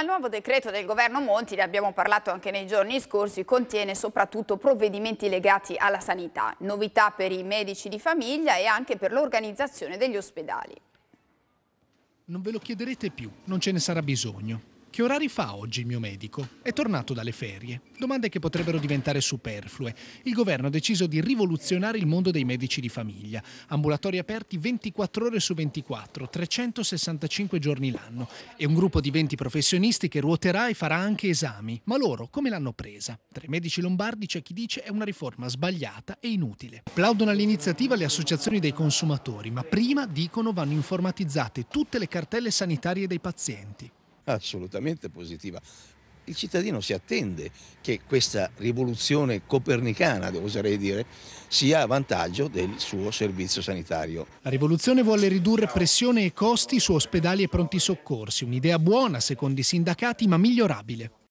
Ma il nuovo decreto del governo Monti, ne abbiamo parlato anche nei giorni scorsi, contiene soprattutto provvedimenti legati alla sanità, novità per i medici di famiglia e anche per l'organizzazione degli ospedali. Non ve lo chiederete più, non ce ne sarà bisogno. Che orari fa oggi il mio medico? È tornato dalle ferie. Domande che potrebbero diventare superflue. Il governo ha deciso di rivoluzionare il mondo dei medici di famiglia. Ambulatori aperti 24 ore su 24, 365 giorni l'anno. E un gruppo di 20 professionisti che ruoterà e farà anche esami. Ma loro come l'hanno presa? Tra i medici lombardi c'è chi dice è una riforma sbagliata e inutile. Applaudono all'iniziativa le associazioni dei consumatori, ma prima dicono vanno informatizzate tutte le cartelle sanitarie dei pazienti assolutamente positiva. Il cittadino si attende che questa rivoluzione copernicana, oserei dire, sia a vantaggio del suo servizio sanitario. La rivoluzione vuole ridurre pressione e costi su ospedali e pronti soccorsi, un'idea buona secondo i sindacati ma migliorabile.